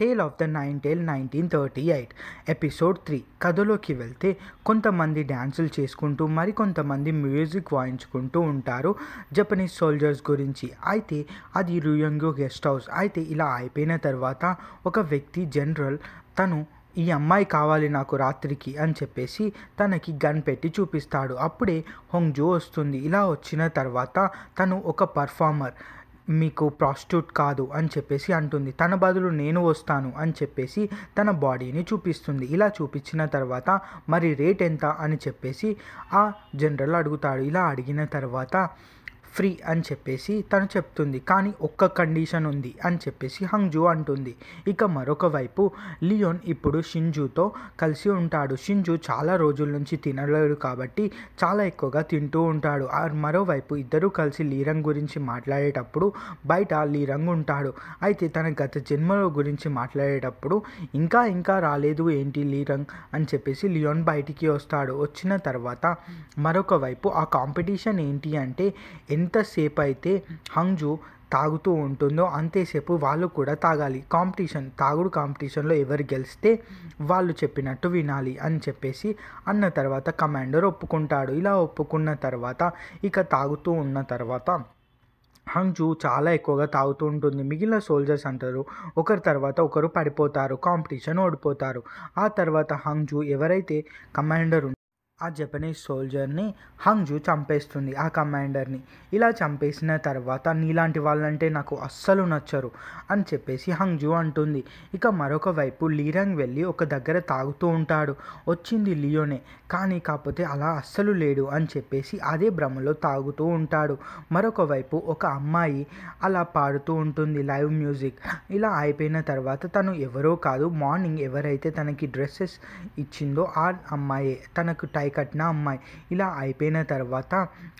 tale of the nine tale nineteen thirty eight episode three కథలోకి వెళ్తే కొంతమంది డ్యాన్సులు చేసుకుంటూ మరికొంతమంది మ్యూజిక్ వాయించుకుంటూ ఉంటారు జపనీస్ సోల్జర్స్ గురించి అయితే అది రుయంగో గెస్ట్ హౌస్ అయితే ఇలా అయిపోయిన తర్వాత ఒక వ్యక్తి జనరల్ తను ఈ అమ్మాయి కావాలి నాకు రాత్రికి అని చెప్పేసి తనకి గన్ పెట్టి చూపిస్తాడు అప్పుడే హొంగ్జో వస్తుంది ఇలా వచ్చిన తర్వాత తను ఒక పర్ఫార్మర్ మీకు ప్రాస్టిట్యూట్ కాదు అని చెప్పేసి అంటుంది తన బదులు నేను వస్తాను అని చెప్పేసి తన బాడీని చూపిస్తుంది ఇలా చూపించిన తర్వాత మరి రేట్ ఎంత అని చెప్పేసి ఆ జనరల్ అడుగుతాడు ఇలా అడిగిన తర్వాత ఫ్రీ అని చెప్పేసి తను చెప్తుంది కానీ ఒక్క కండిషన్ ఉంది అని చెప్పేసి హంగ్జు అంటుంది ఇక మరొక వైపు లియోన్ ఇప్పుడు షింజుతో కలిసి ఉంటాడు షింజు చాలా రోజుల నుంచి తినలేడు కాబట్టి చాలా ఎక్కువగా తింటూ ఉంటాడు మరోవైపు ఇద్దరూ కలిసి లీరంగ్ గురించి మాట్లాడేటప్పుడు బయట లీరంగ్ ఉంటాడు అయితే తన గత జన్మల గురించి మాట్లాడేటప్పుడు ఇంకా ఇంకా రాలేదు ఏంటి లీరంగ్ అని చెప్పేసి లియోన్ బయటికి వస్తాడు వచ్చిన తర్వాత మరొక వైపు ఆ కాంపిటీషన్ ఏంటి అంటే ఎన్ ఎంతసేపు అయితే హంజు తాగుతూ ఉంటుందో అంతేసేపు వాళ్ళు కూడా తాగాలి కాంపిటీషన్ తాగుడు కాంపిటీషన్లో ఎవరు గెలిస్తే వాళ్ళు చెప్పినట్టు వినాలి అని చెప్పేసి అన్న తర్వాత కమాండర్ ఒప్పుకుంటాడు ఇలా ఒప్పుకున్న తర్వాత ఇక తాగుతూ ఉన్న తర్వాత హంజు చాలా ఎక్కువగా తాగుతూ ఉంటుంది మిగిలిన సోల్జర్స్ అంటారు ఒకరి తర్వాత ఒకరు పడిపోతారు కాంపిటీషన్ ఓడిపోతారు ఆ తర్వాత హంజు ఎవరైతే కమాండర్ ఆ జపనీస్ సోల్జర్ని హంగ్జు చంపేస్తుంది ఆ కమాండర్ని ఇలా చంపేసిన తర్వాత నీలాంటి వాళ్ళంటే నాకు అస్సలు నచ్చరు అని చెప్పేసి హంగ్జు అంటుంది ఇక మరొక వైపు లీరంగ్ వెళ్ళి ఒక దగ్గర తాగుతూ ఉంటాడు వచ్చింది లియోనే కానీ కాకపోతే అలా అస్సలు లేడు అని చెప్పేసి అదే భ్రమలో తాగుతూ ఉంటాడు మరొక వైపు ఒక అమ్మాయి అలా పాడుతూ ఉంటుంది లైవ్ మ్యూజిక్ ఇలా అయిపోయిన తర్వాత తను ఎవరో కాదు మార్నింగ్ ఎవరైతే తనకి డ్రెస్సెస్ ఇచ్చిందో ఆ అమ్మాయి తనకు టై తాయి కట్టిన అమ్మాయి ఇలా అయిపోయిన తర్వాత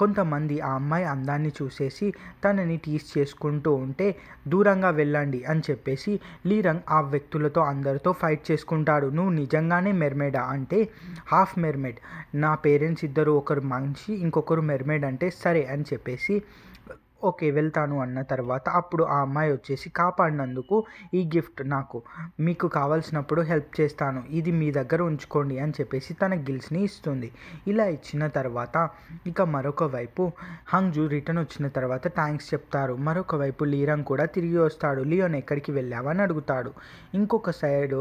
కొంతమంది ఆ అమ్మాయి అందాన్ని చూసేసి తనని టీస్ చేసుకుంటూ ఉంటే దూరంగా వెళ్ళండి అని చెప్పేసి లీరంగ్ ఆ వ్యక్తులతో అందరితో ఫైట్ చేసుకుంటాడు నువ్వు నిజంగానే మెర్మేడా అంటే హాఫ్ మెర్మేడ్ నా పేరెంట్స్ ఇద్దరు ఒకరు మనిషి ఇంకొకరు మెర్మేడ్ అంటే సరే అని చెప్పేసి ఓకే వెళ్తాను అన్న తర్వాత అప్పుడు ఆ అమ్మాయి వచ్చేసి కాపాడినందుకు ఈ గిఫ్ట్ నాకు మీకు కావాల్సినప్పుడు హెల్ప్ చేస్తాను ఇది మీ దగ్గర ఉంచుకోండి అని చెప్పేసి తన గిల్స్ని ఇస్తుంది ఇలా ఇచ్చిన తర్వాత ఇక మరొక వైపు హంగ్జు రిటర్న్ వచ్చిన తర్వాత థ్యాంక్స్ చెప్తారు మరొక వైపు లీరంగ్ కూడా తిరిగి వస్తాడు లియోన్ ఎక్కడికి వెళ్ళావని అడుగుతాడు ఇంకొక సైడ్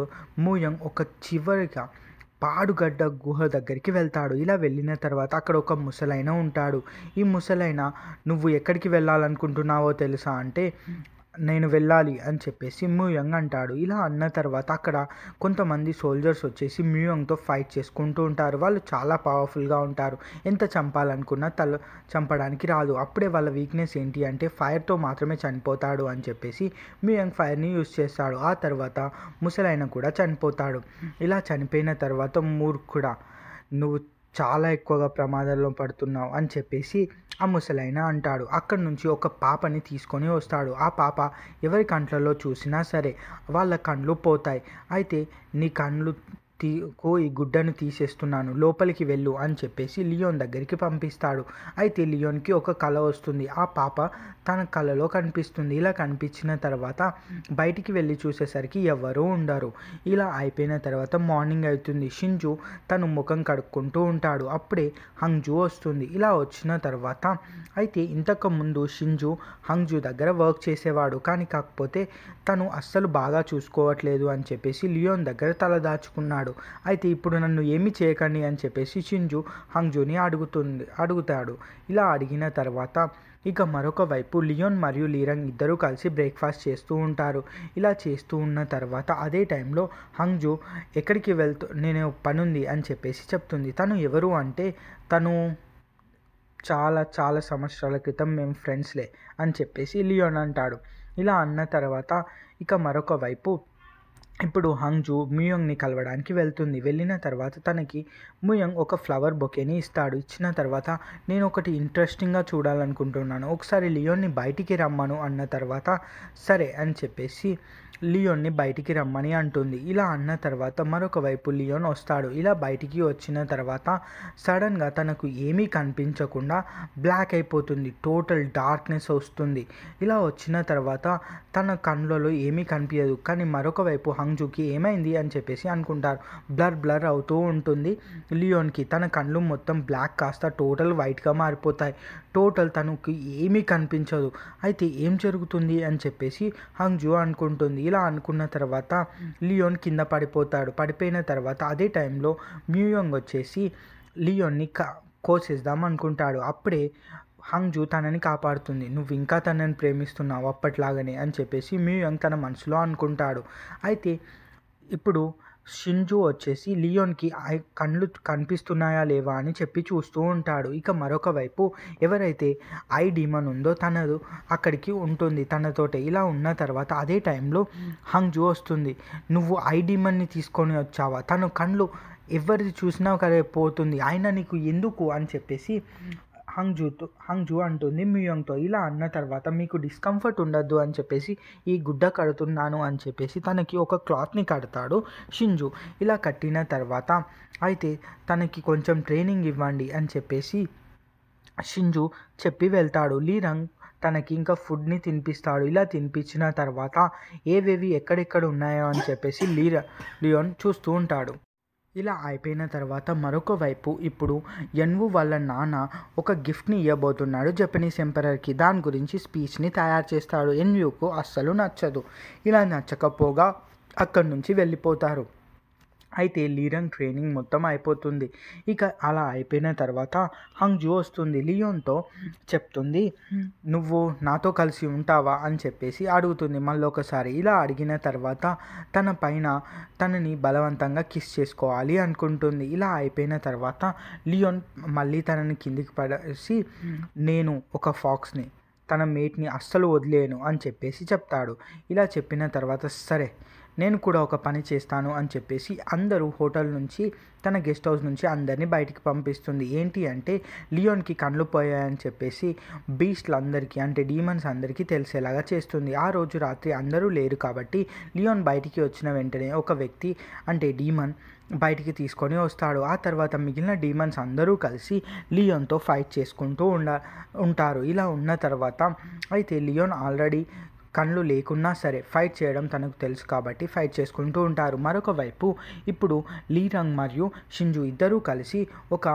మూయంగ్ ఒక చివరిగా పాడుగడ్డ గుహ దగ్గరికి వెళ్తాడు ఇలా వెళ్ళిన తర్వాత అక్కడ ఒక ముసలైన ఉంటాడు ఈ ముసలైన నువ్వు ఎక్కడికి వెళ్ళాలనుకుంటున్నావో తెలుసా అంటే నేను వెళ్ళాలి అని చెప్పేసి మ్యూయంగ్ అంటాడు ఇలా అన్న తర్వాత అక్కడ కొంతమంది సోల్జర్స్ వచ్చేసి మ్యూయంగ్తో ఫైట్ చేసుకుంటూ ఉంటారు వాళ్ళు చాలా పవర్ఫుల్గా ఉంటారు ఎంత చంపాలనుకున్నా తల చంపడానికి రాదు అప్పుడే వాళ్ళ వీక్నెస్ ఏంటి అంటే ఫైర్తో మాత్రమే చనిపోతాడు అని చెప్పేసి మ్యూయంగ్ ఫైర్ని యూజ్ చేస్తాడు ఆ తర్వాత ముసలైన కూడా చనిపోతాడు ఇలా చనిపోయిన తర్వాత కూడా నువ్వు చాలా ఎక్కువగా ప్రమాదంలో పడుతున్నావు అని చెప్పేసి ఆ ముసలైన అంటాడు అక్కడి నుంచి ఒక పాపని తీసుకొని వస్తాడు ఆ పాప ఎవరి కంట్లలో చూసినా సరే వాళ్ళ కళ్ళు పోతాయి అయితే నీ కళ్ళు తీ కో ఈ గుడ్డను తీసేస్తున్నాను లోపలికి వెళ్ళు అని చెప్పేసి లియోన్ దగ్గరికి పంపిస్తాడు అయితే లియోన్కి ఒక కళ వస్తుంది ఆ పాప తన కళలో కనిపిస్తుంది ఇలా కనిపించిన తర్వాత బయటికి వెళ్ళి చూసేసరికి ఎవ్వరూ ఉండరు ఇలా అయిపోయిన తర్వాత మార్నింగ్ అవుతుంది షింజు తను ముఖం కడుక్కుంటూ ఉంటాడు అప్పుడే హంగ్జు వస్తుంది ఇలా వచ్చిన తర్వాత అయితే ఇంతకుముందు షింజు హంగ్జు దగ్గర వర్క్ చేసేవాడు కానీ కాకపోతే తను అస్సలు బాగా చూసుకోవట్లేదు అని చెప్పేసి లియోన్ దగ్గర తలదాచుకున్నాడు అంటాడు అయితే ఇప్పుడు నన్ను ఏమి చేయకండి అని చెప్పేసి షింజు హంగ్జుని అడుగుతుంది అడుగుతాడు ఇలా అడిగిన తర్వాత ఇక మరొక వైపు లియోన్ మరియు లీరంగ్ ఇద్దరూ కలిసి బ్రేక్ఫాస్ట్ చేస్తూ ఉంటారు ఇలా చేస్తూ ఉన్న తర్వాత అదే టైంలో హంగ్జు ఎక్కడికి వెళ్తూ నేను పనుంది అని చెప్పేసి చెప్తుంది తను ఎవరు అంటే తను చాలా చాలా సంవత్సరాల క్రితం మేము ఫ్రెండ్స్లే అని చెప్పేసి లియోన్ అంటాడు ఇలా అన్న తర్వాత ఇక మరొక వైపు ఇప్పుడు హంజు మియోంగ్ని కలవడానికి వెళ్తుంది వెళ్ళిన తర్వాత తనకి మియోంగ్ ఒక ఫ్లవర్ బొకేని ఇస్తాడు ఇచ్చిన తర్వాత నేను ఒకటి ఇంట్రెస్టింగ్గా చూడాలనుకుంటున్నాను ఒకసారి లియోన్ని బయటికి రమ్మను అన్న తర్వాత సరే అని చెప్పేసి లియోన్ని బయటికి రమ్మని అంటుంది ఇలా అన్న తర్వాత మరొక వైపు లియోన్ వస్తాడు ఇలా బయటికి వచ్చిన తర్వాత సడన్గా తనకు ఏమీ కనిపించకుండా బ్లాక్ అయిపోతుంది టోటల్ డార్క్నెస్ వస్తుంది ఇలా వచ్చిన తర్వాత తన కళ్ళలో ఏమీ కనిపించదు కానీ మరొక వైపు హంగ్ సాంగ్జూకి ఏమైంది అని చెప్పేసి అనుకుంటారు బ్లర్ బ్లర్ అవుతూ ఉంటుంది లియోన్కి తన కళ్ళు మొత్తం బ్లాక్ కాస్త టోటల్ వైట్గా మారిపోతాయి టోటల్ తనకి ఏమీ కనిపించదు అయితే ఏం జరుగుతుంది అని చెప్పేసి హంగ్జూ అనుకుంటుంది ఇలా అనుకున్న తర్వాత లియోన్ కింద పడిపోతాడు పడిపోయిన తర్వాత అదే టైంలో మ్యూయోంగ్ వచ్చేసి లియోన్ని కా కోసేద్దాం అనుకుంటాడు అప్పుడే జూ తనని కాపాడుతుంది నువ్వు ఇంకా తనని ప్రేమిస్తున్నావు అప్పట్లాగనే అని చెప్పేసి మ్యూయంగ్ తన మనసులో అనుకుంటాడు అయితే ఇప్పుడు షిన్జు వచ్చేసి లియోన్కి కళ్ళు కనిపిస్తున్నాయా లేవా అని చెప్పి చూస్తూ ఉంటాడు ఇక మరొక వైపు ఎవరైతే ఐ డీమన్ ఉందో తనదు అక్కడికి ఉంటుంది తనతోటే ఇలా ఉన్న తర్వాత అదే టైంలో హంగ్జు వస్తుంది నువ్వు ఐ డీమన్ని తీసుకొని వచ్చావా తను కళ్ళు ఎవరిది చూసినా కదా పోతుంది ఆయన నీకు ఎందుకు అని చెప్పేసి హంగ్జూతో హంగ్జు అంటుంది మియోంగ్తో ఇలా అన్న తర్వాత మీకు డిస్కంఫర్ట్ ఉండద్దు అని చెప్పేసి ఈ గుడ్డ కడుతున్నాను అని చెప్పేసి తనకి ఒక క్లాత్ని కడతాడు షింజు ఇలా కట్టిన తర్వాత అయితే తనకి కొంచెం ట్రైనింగ్ ఇవ్వండి అని చెప్పేసి షింజు చెప్పి వెళ్తాడు లీరంగ్ తనకి ఇంకా ఫుడ్ని తినిపిస్తాడు ఇలా తినిపించిన తర్వాత ఏవేవి ఎక్కడెక్కడ ఉన్నాయో అని చెప్పేసి లీర లియోన్ చూస్తూ ఉంటాడు ఇలా అయిపోయిన తర్వాత మరొక వైపు ఇప్పుడు ఎన్వు వాళ్ళ నాన్న ఒక గిఫ్ట్ని ఇవ్వబోతున్నాడు జపనీస్ ఎంపరర్కి దాని గురించి స్పీచ్ని తయారు చేస్తాడు ఎన్యుకు అస్సలు నచ్చదు ఇలా నచ్చకపోగా అక్కడి నుంచి వెళ్ళిపోతారు అయితే లీరంగ్ ట్రైనింగ్ మొత్తం అయిపోతుంది ఇక అలా అయిపోయిన తర్వాత హంగ్జూ వస్తుంది లియోన్తో చెప్తుంది నువ్వు నాతో కలిసి ఉంటావా అని చెప్పేసి అడుగుతుంది మళ్ళీ ఒకసారి ఇలా అడిగిన తర్వాత తన పైన తనని బలవంతంగా కిస్ చేసుకోవాలి అనుకుంటుంది ఇలా అయిపోయిన తర్వాత లియోన్ మళ్ళీ తనని కిందికి పడేసి నేను ఒక ఫాక్స్ని తన మేట్ని అస్సలు వదిలేను అని చెప్పేసి చెప్తాడు ఇలా చెప్పిన తర్వాత సరే నేను కూడా ఒక పని చేస్తాను అని చెప్పేసి అందరూ హోటల్ నుంచి తన గెస్ట్ హౌస్ నుంచి అందరినీ బయటికి పంపిస్తుంది ఏంటి అంటే లియోన్కి కండ్లు పోయాయని చెప్పేసి బీస్ట్లు అందరికీ అంటే డీమన్స్ అందరికీ తెలిసేలాగా చేస్తుంది ఆ రోజు రాత్రి అందరూ లేరు కాబట్టి లియోన్ బయటికి వచ్చిన వెంటనే ఒక వ్యక్తి అంటే డీమన్ బయటికి తీసుకొని వస్తాడు ఆ తర్వాత మిగిలిన డీమన్స్ అందరూ కలిసి లియోన్తో ఫైట్ చేసుకుంటూ ఉండ ఉంటారు ఇలా ఉన్న తర్వాత అయితే లియోన్ ఆల్రెడీ కళ్ళు లేకున్నా సరే ఫైట్ చేయడం తనకు తెలుసు కాబట్టి ఫైట్ చేసుకుంటూ ఉంటారు మరొక వైపు ఇప్పుడు లీరంగ్ మరియు షింజు ఇద్దరూ కలిసి ఒక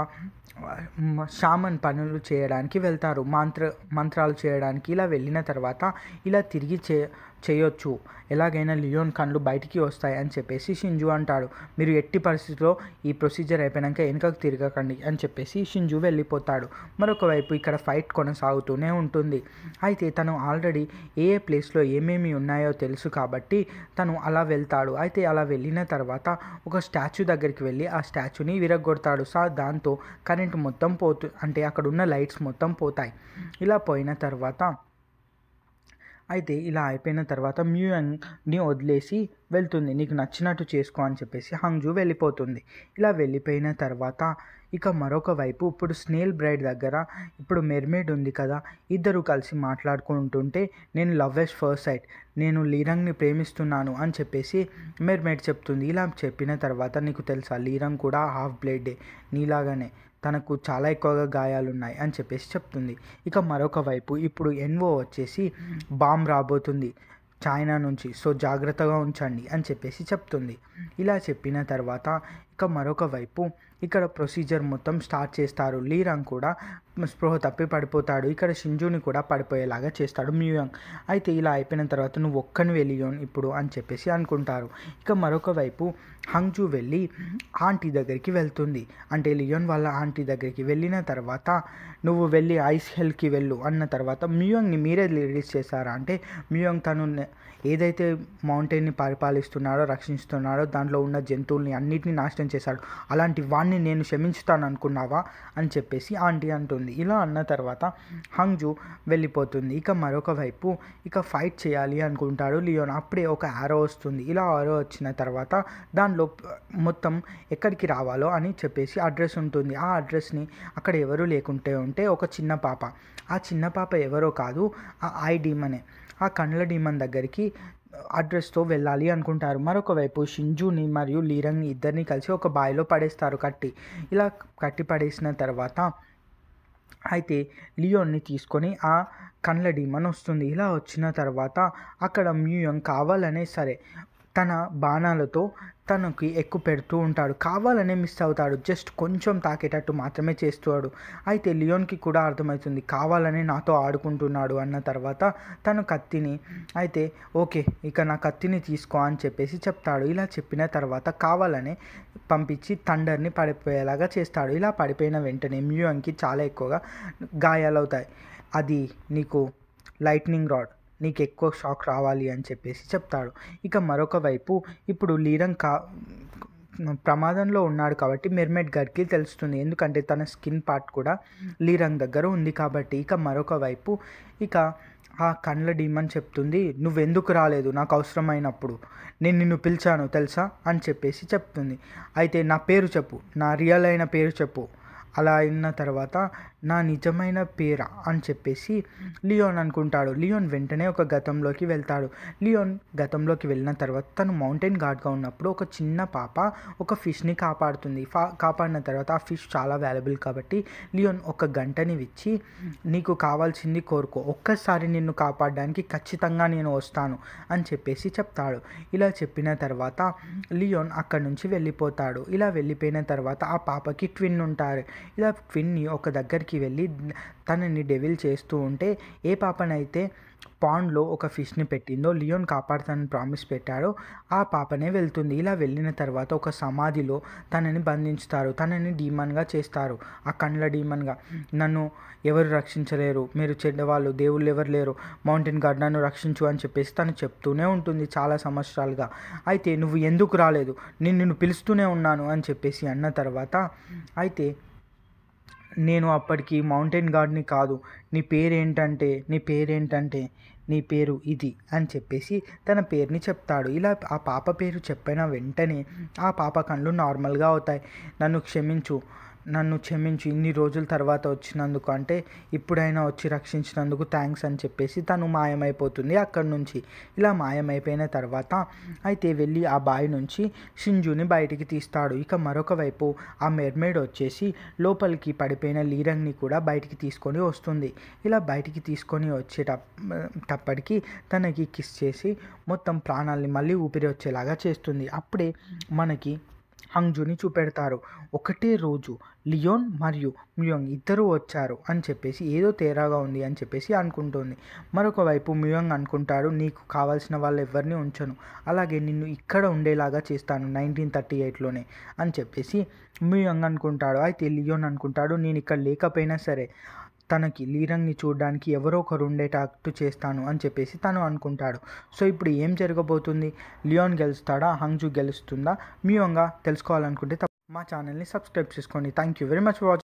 షామన్ పనులు చేయడానికి వెళ్తారు మంత్ర మంత్రాలు చేయడానికి ఇలా వెళ్ళిన తర్వాత ఇలా తిరిగి చే చేయొచ్చు ఎలాగైనా లియోన్ కండ్లు బయటికి వస్తాయి అని చెప్పేసి షింజు అంటాడు మీరు ఎట్టి పరిస్థితిలో ఈ ప్రొసీజర్ అయిపోయాక వెనుకకు తిరగకండి అని చెప్పేసి షింజు వెళ్ళిపోతాడు మరొక వైపు ఇక్కడ ఫైట్ కొనసాగుతూనే ఉంటుంది అయితే తను ఆల్రెడీ ఏ ఏ ప్లేస్లో ఏమేమి ఉన్నాయో తెలుసు కాబట్టి తను అలా వెళ్తాడు అయితే అలా వెళ్ళిన తర్వాత ఒక స్టాచ్యూ దగ్గరికి వెళ్ళి ఆ స్టాచ్యూని విరగొడతాడు సార్ దాంతో కరెంట్ మొత్తం పోతు అంటే అక్కడ ఉన్న లైట్స్ మొత్తం పోతాయి ఇలా పోయిన తర్వాత అయితే ఇలా అయిపోయిన తర్వాత మ్యూయంగ్ని వదిలేసి వెళ్తుంది నీకు నచ్చినట్టు చేసుకో అని చెప్పేసి హంగ్జు వెళ్ళిపోతుంది ఇలా వెళ్ళిపోయిన తర్వాత ఇక మరొక వైపు ఇప్పుడు స్నేల్ బ్రైడ్ దగ్గర ఇప్పుడు మెర్మేడ్ ఉంది కదా ఇద్దరు కలిసి మాట్లాడుకుంటుంటే నేను లవ్ ఎస్ ఫస్ట్ సైట్ నేను లీరంగ్ని ప్రేమిస్తున్నాను అని చెప్పేసి మెర్మేడ్ చెప్తుంది ఇలా చెప్పిన తర్వాత నీకు తెలుసా లీరంగ్ కూడా హాఫ్ బ్లేడే నీలాగానే తనకు చాలా ఎక్కువగా గాయాలున్నాయి అని చెప్పేసి చెప్తుంది ఇక మరొక వైపు ఇప్పుడు ఎన్వో వచ్చేసి బాంబ్ రాబోతుంది చైనా నుంచి సో జాగ్రత్తగా ఉంచండి అని చెప్పేసి చెప్తుంది ఇలా చెప్పిన తర్వాత ఇక మరొక వైపు ఇక్కడ ప్రొసీజర్ మొత్తం స్టార్ట్ చేస్తారు లీరాంగ్ కూడా స్పృహ తప్పి పడిపోతాడు ఇక్కడ షింజుని కూడా పడిపోయేలాగా చేస్తాడు మ్యూయాంగ్ అయితే ఇలా అయిపోయిన తర్వాత నువ్వు ఒక్కని వెళ్ళియోన్ ఇప్పుడు అని చెప్పేసి అనుకుంటారు ఇక మరొక వైపు హంగ్జు వెళ్ళి ఆంటీ దగ్గరికి వెళ్తుంది అంటే లియోన్ వాళ్ళ ఆంటీ దగ్గరికి వెళ్ళిన తర్వాత నువ్వు వెళ్ళి ఐస్ హెల్కి వెళ్ళు అన్న తర్వాత మ్యూయాంగ్ని మీరే రిలీజ్ చేశారా అంటే మ్యూయంగ్ తను ఏదైతే మౌంటైన్ని పరిపాలిస్తున్నాడో రక్షిస్తున్నాడో దాంట్లో ఉన్న జంతువుల్ని అన్నిటిని నాశనం చేశాడు అలాంటి వా వాణ్ణి నేను క్షమించుతాను అనుకున్నావా అని చెప్పేసి ఆంటీ అంటుంది ఇలా అన్న తర్వాత హంగ్జు వెళ్ళిపోతుంది ఇక మరొక వైపు ఇక ఫైట్ చేయాలి అనుకుంటాడు లియోన్ అప్పుడే ఒక ఆరో వస్తుంది ఇలా ఆరో వచ్చిన తర్వాత దానిలో మొత్తం ఎక్కడికి రావాలో అని చెప్పేసి అడ్రస్ ఉంటుంది ఆ అడ్రస్ని అక్కడ ఎవరు లేకుంటే ఉంటే ఒక చిన్న పాప ఆ చిన్న పాప ఎవరో కాదు ఆ ఐ డిమనే ఆ కండ్ల డీమన్ దగ్గరికి అడ్రస్తో వెళ్ళాలి అనుకుంటారు మరొకవైపు షింజుని మరియు లీరంగ్ ఇద్దరిని కలిసి ఒక బాయిలో పడేస్తారు కట్టి ఇలా కట్టి పడేసిన తర్వాత అయితే లియోన్ని తీసుకొని ఆ కండ్ల డీమన్ వస్తుంది ఇలా వచ్చిన తర్వాత అక్కడ మ్యూయంగ్ కావాలనే సరే తన బాణాలతో తనకి ఎక్కువ పెడుతూ ఉంటాడు కావాలనే మిస్ అవుతాడు జస్ట్ కొంచెం తాకేటట్టు మాత్రమే చేస్తాడు అయితే లియోన్కి కూడా అర్థమవుతుంది కావాలని నాతో ఆడుకుంటున్నాడు అన్న తర్వాత తను కత్తిని అయితే ఓకే ఇక నా కత్తిని తీసుకో అని చెప్పేసి చెప్తాడు ఇలా చెప్పిన తర్వాత కావాలని పంపించి థండర్ని పడిపోయేలాగా చేస్తాడు ఇలా పడిపోయిన వెంటనే మ్యూయోన్కి చాలా ఎక్కువగా గాయాలవుతాయి అది నీకు లైట్నింగ్ రాడ్ నీకు ఎక్కువ షాక్ రావాలి అని చెప్పేసి చెప్తాడు ఇక మరొక వైపు ఇప్పుడు లీరం కా ప్రమాదంలో ఉన్నాడు కాబట్టి మెర్మెడ్ గారికి తెలుస్తుంది ఎందుకంటే తన స్కిన్ పార్ట్ కూడా లీరంగ్ దగ్గర ఉంది కాబట్టి ఇక మరొక వైపు ఇక ఆ కండ్ల డీమన్ చెప్తుంది నువ్వెందుకు రాలేదు నాకు అవసరమైనప్పుడు నేను నిన్ను పిలిచాను తెలుసా అని చెప్పేసి చెప్తుంది అయితే నా పేరు చెప్పు నా రియల్ అయిన పేరు చెప్పు అలా అయిన తర్వాత నా నిజమైన పేరా అని చెప్పేసి లియోన్ అనుకుంటాడు లియోన్ వెంటనే ఒక గతంలోకి వెళ్తాడు లియోన్ గతంలోకి వెళ్ళిన తర్వాత తను మౌంటైన్ గార్డ్గా ఉన్నప్పుడు ఒక చిన్న పాప ఒక ఫిష్ని కాపాడుతుంది ఫా కాపాడిన తర్వాత ఆ ఫిష్ చాలా వాల్యుబుల్ కాబట్టి లియోన్ ఒక గంటని విచ్చి నీకు కావాల్సింది కోరుకో ఒక్కసారి నిన్ను కాపాడడానికి ఖచ్చితంగా నేను వస్తాను అని చెప్పేసి చెప్తాడు ఇలా చెప్పిన తర్వాత లియోన్ అక్కడి నుంచి వెళ్ళిపోతాడు ఇలా వెళ్ళిపోయిన తర్వాత ఆ పాపకి ట్విన్ ఉంటారు ఇలా క్విన్ని ఒక దగ్గరికి వెళ్ళి తనని డెవిల్ చేస్తూ ఉంటే ఏ పాపనైతే పాండ్లో ఒక ఫిష్ని పెట్టిందో లియోన్ కాపాడుతానని ప్రామిస్ పెట్టాడో ఆ పాపనే వెళ్తుంది ఇలా వెళ్ళిన తర్వాత ఒక సమాధిలో తనని బంధించుతారు తనని డీమన్గా చేస్తారు ఆ కండ్ల డీమన్గా నన్ను ఎవరు రక్షించలేరు మీరు చెడ్డవాళ్ళు దేవుళ్ళు ఎవరు లేరు మౌంటైన్ గార్డ్ నన్ను రక్షించు అని చెప్పేసి తను చెప్తూనే ఉంటుంది చాలా సంవత్సరాలుగా అయితే నువ్వు ఎందుకు రాలేదు నేను నిన్ను పిలుస్తూనే ఉన్నాను అని చెప్పేసి అన్న తర్వాత అయితే నేను అప్పటికి మౌంటైన్ గార్డ్ని కాదు నీ పేరేంటంటే నీ పేరేంటంటే నీ పేరు ఇది అని చెప్పేసి తన పేరుని చెప్తాడు ఇలా ఆ పాప పేరు చెప్పిన వెంటనే ఆ పాప కళ్ళు నార్మల్గా అవుతాయి నన్ను క్షమించు నన్ను క్షమించు ఇన్ని రోజుల తర్వాత వచ్చినందుకు అంటే ఇప్పుడైనా వచ్చి రక్షించినందుకు థ్యాంక్స్ అని చెప్పేసి తను మాయమైపోతుంది అక్కడి నుంచి ఇలా మాయమైపోయిన తర్వాత అయితే వెళ్ళి ఆ బావి నుంచి షింజుని బయటికి తీస్తాడు ఇక మరొక వైపు ఆ మెర్మేడ్ వచ్చేసి లోపలికి పడిపోయిన లీరంగ్ని కూడా బయటికి తీసుకొని వస్తుంది ఇలా బయటికి తీసుకొని వచ్చేటప్పటికి తనకి కిస్ చేసి మొత్తం ప్రాణాలని మళ్ళీ ఊపిరి వచ్చేలాగా చేస్తుంది అప్పుడే మనకి హంగ్జుని చూపెడతారు ఒకటే రోజు లియోన్ మరియు మ్యూయంగ్ ఇద్దరు వచ్చారు అని చెప్పేసి ఏదో తేరాగా ఉంది అని చెప్పేసి అనుకుంటుంది మరొక వైపు మ్యూయంగ్ అనుకుంటాడు నీకు కావాల్సిన వాళ్ళు ఎవరిని ఉంచను అలాగే నిన్ను ఇక్కడ ఉండేలాగా చేస్తాను నైన్టీన్ థర్టీ ఎయిట్లోనే అని చెప్పేసి మ్యూయంగ్ అనుకుంటాడు అయితే లియోన్ అనుకుంటాడు నేను ఇక్కడ లేకపోయినా సరే తనకి లీరంగ్ని చూడడానికి ఎవరో ఒకరు ఉండేటట్టు చేస్తాను అని చెప్పేసి తను అనుకుంటాడు సో ఇప్పుడు ఏం జరగబోతుంది లియోన్ గెలుస్తాడా హంగ్జు గెలుస్తుందా మీయోంగా తెలుసుకోవాలనుకుంటే మా ఛానల్ని సబ్స్క్రైబ్ చేసుకోండి thank you very much watch